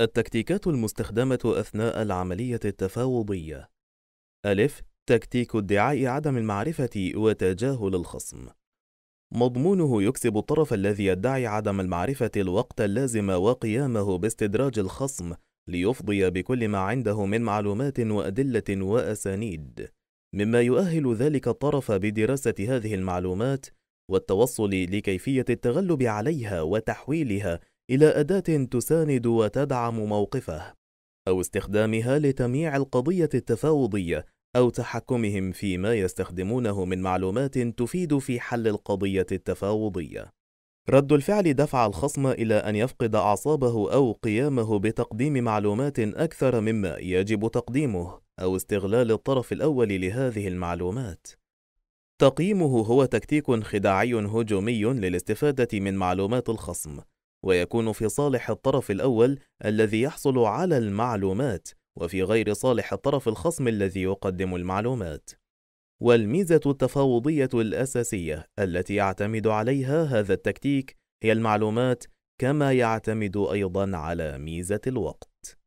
التكتيكات المستخدمة أثناء العملية التفاوضية ألف تكتيك ادعاء عدم المعرفة وتجاهل الخصم مضمونه يكسب الطرف الذي يدعي عدم المعرفة الوقت اللازم وقيامه باستدراج الخصم ليفضي بكل ما عنده من معلومات وأدلة وأسانيد مما يؤهل ذلك الطرف بدراسة هذه المعلومات والتوصل لكيفية التغلب عليها وتحويلها إلى أداة تساند وتدعم موقفه أو استخدامها لتمييع القضية التفاوضية أو تحكمهم فيما يستخدمونه من معلومات تفيد في حل القضية التفاوضية. رد الفعل دفع الخصم إلى أن يفقد أعصابه أو قيامه بتقديم معلومات أكثر مما يجب تقديمه أو استغلال الطرف الأول لهذه المعلومات. تقييمه هو تكتيك خداعي هجومي للاستفادة من معلومات الخصم، ويكون في صالح الطرف الأول الذي يحصل على المعلومات وفي غير صالح الطرف الخصم الذي يقدم المعلومات والميزة التفاوضية الأساسية التي يعتمد عليها هذا التكتيك هي المعلومات كما يعتمد أيضا على ميزة الوقت